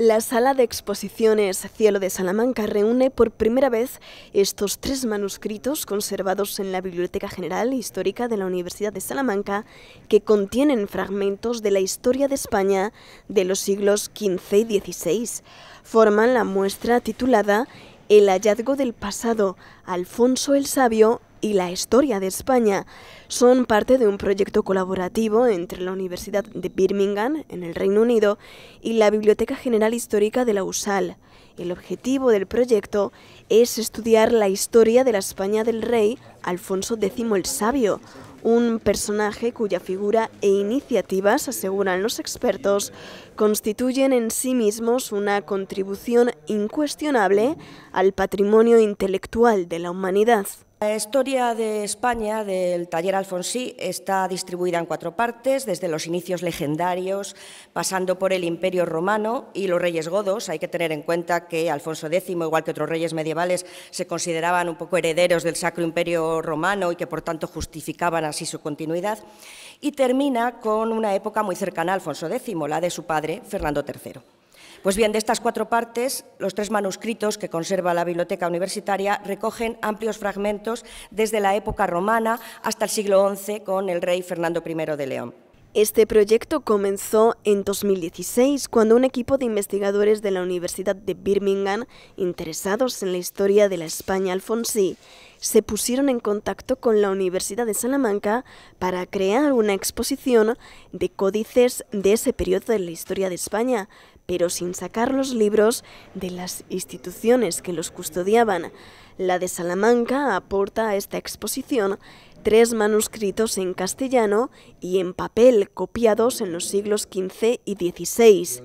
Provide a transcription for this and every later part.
La sala de exposiciones Cielo de Salamanca reúne por primera vez estos tres manuscritos conservados en la Biblioteca General Histórica de la Universidad de Salamanca que contienen fragmentos de la historia de España de los siglos XV y XVI. Forman la muestra titulada El hallazgo del pasado, Alfonso el Sabio y la historia de España son parte de un proyecto colaborativo entre la Universidad de Birmingham, en el Reino Unido, y la Biblioteca General Histórica de la USAL. El objetivo del proyecto es estudiar la historia de la España del rey Alfonso X el Sabio, un personaje cuya figura e iniciativas, aseguran los expertos, constituyen en sí mismos una contribución incuestionable al patrimonio intelectual de la humanidad. La historia de España del taller Alfonsí está distribuida en cuatro partes, desde los inicios legendarios, pasando por el Imperio Romano y los reyes godos. Hay que tener en cuenta que Alfonso X, igual que otros reyes medievales, se consideraban un poco herederos del Sacro Imperio Romano y que por tanto justificaban así su continuidad. Y termina con una época muy cercana a Alfonso X, la de su padre, Fernando III. Pues bien, de estas cuatro partes, los tres manuscritos que conserva la biblioteca universitaria recogen amplios fragmentos desde la época romana hasta el siglo XI con el rey Fernando I de León. Este proyecto comenzó en 2016 cuando un equipo de investigadores de la Universidad de Birmingham, interesados en la historia de la España alfonsí, se pusieron en contacto con la Universidad de Salamanca para crear una exposición de códices de ese periodo de la historia de España, pero sin sacar los libros de las instituciones que los custodiaban. La de Salamanca aporta a esta exposición tres manuscritos en castellano y en papel copiados en los siglos XV y XVI,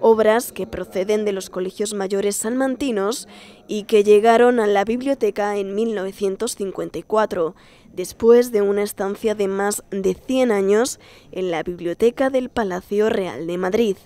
obras que proceden de los colegios mayores salmantinos y que llegaron a la biblioteca en 1954, después de una estancia de más de 100 años en la biblioteca del Palacio Real de Madrid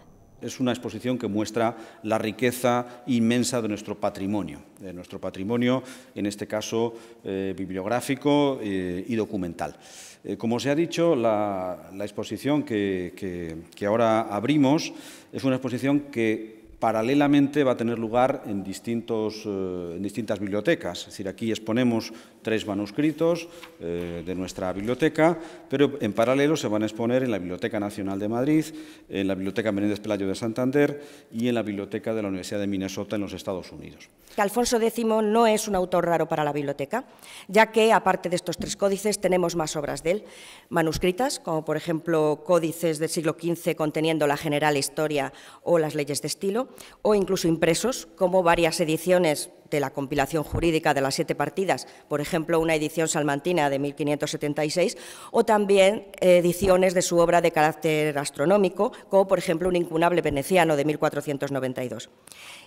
es una exposición que muestra la riqueza inmensa de nuestro patrimonio, de nuestro patrimonio, en este caso, eh, bibliográfico eh, y documental. Eh, como se ha dicho, la, exposición que ahora abrimos es una exposición que paralelamente va a tener lugar eh, en, distintas bibliotecas. Es decir, aquí exponemos tres manuscritos eh, de nuestra biblioteca, pero en paralelo se van a exponer en la Biblioteca Nacional de Madrid, en la Biblioteca Menéndez Pelayo de Santander y en la Biblioteca de la Universidad de Minnesota en los Estados Unidos. Alfonso X no es un autor raro para la biblioteca, ya que, aparte de estos tres códices, tenemos más obras de él, manuscritas, como por ejemplo códices del siglo XV conteniendo la general historia o las leyes de estilo, o incluso impresos, como varias ediciones de la compilación jurídica de las siete partidas, por ejemplo, una edición salmantina de 1576, o también ediciones de su obra de carácter astronómico, como por ejemplo un incunable veneciano de 1492.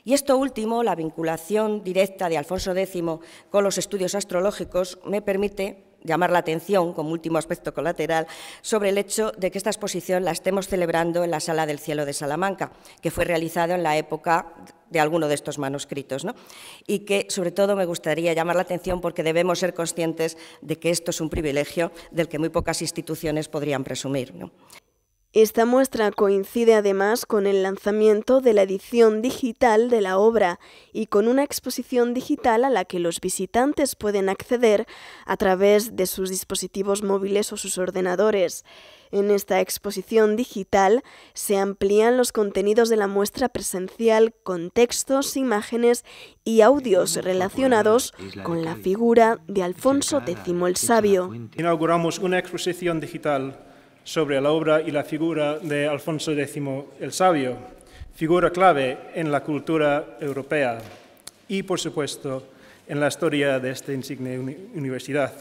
Y esto último, la vinculación directa de Alfonso X con los estudios astrológicos, me permite llamar la atención, como último aspecto colateral, sobre el hecho de que esta exposición la estemos celebrando en la Sala del Cielo de Salamanca, que fue realizada en la época de alguno de estos manuscritos. Y que, sobre todo, me gustaría llamar la atención porque debemos ser conscientes de que esto es un privilegio del que muy pocas instituciones podrían presumir. ¿no? Esta muestra coincide además con el lanzamiento de la edición digital de la obra y con una exposición digital a la que los visitantes pueden acceder a través de sus dispositivos móviles o sus ordenadores. En esta exposición digital se amplían los contenidos de la muestra presencial con textos, imágenes y audios relacionados con la figura de Alfonso X el Sabio. Inauguramos una exposición digital sobre la obra y la figura de Alfonso X el Sabio, figura clave en la cultura europea y, por supuesto, en la historia de esta insigne universidad.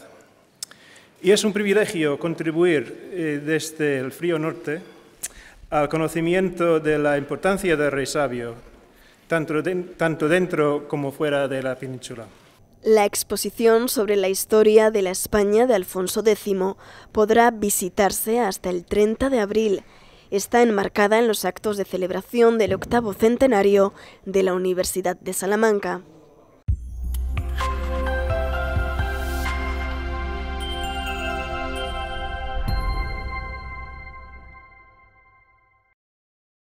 Y es un privilegio contribuir eh, desde el frío norte al conocimiento de la importancia del rey sabio, tanto dentro como fuera de la península. La exposición sobre la historia de la España de Alfonso X podrá visitarse hasta el 30 de abril. Está enmarcada en los actos de celebración del octavo centenario de la Universidad de Salamanca.